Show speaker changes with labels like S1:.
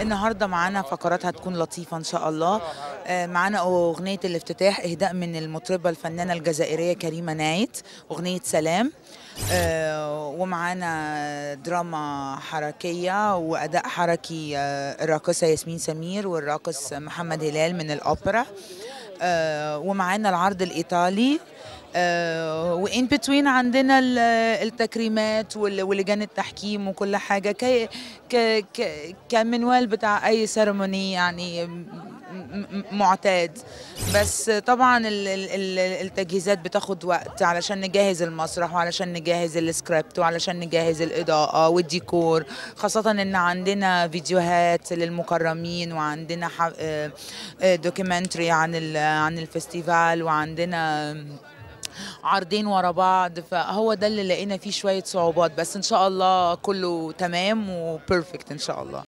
S1: النهارده معانا فقرات هتكون لطيفه ان شاء الله آه، معانا اغنيه الافتتاح اهداء من المطربه الفنانه الجزائريه كريمه نايت اغنيه سلام آه، ومعانا دراما حركيه واداء حركي آه، الراقصه ياسمين سمير والراقص محمد هلال من الاوبرا ومعانا العرض الايطالي آه، وان بتوين عندنا التكريمات ولجان التحكيم وكل حاجه كي كمنوال بتاع اي سيرموني يعني معتاد بس طبعا التجهيزات بتاخد وقت علشان نجهز المسرح وعلشان نجهز السكريبت وعلشان نجهز الاضاءه والديكور خاصه ان عندنا فيديوهات للمكرمين وعندنا دوكيومنتري آه، آه، عن عن الفستيفال وعندنا عرضين ورا بعض فهو ده اللي لقينا فيه شويه صعوبات بس ان شاء الله كله تمام وبيرفكت ان شاء الله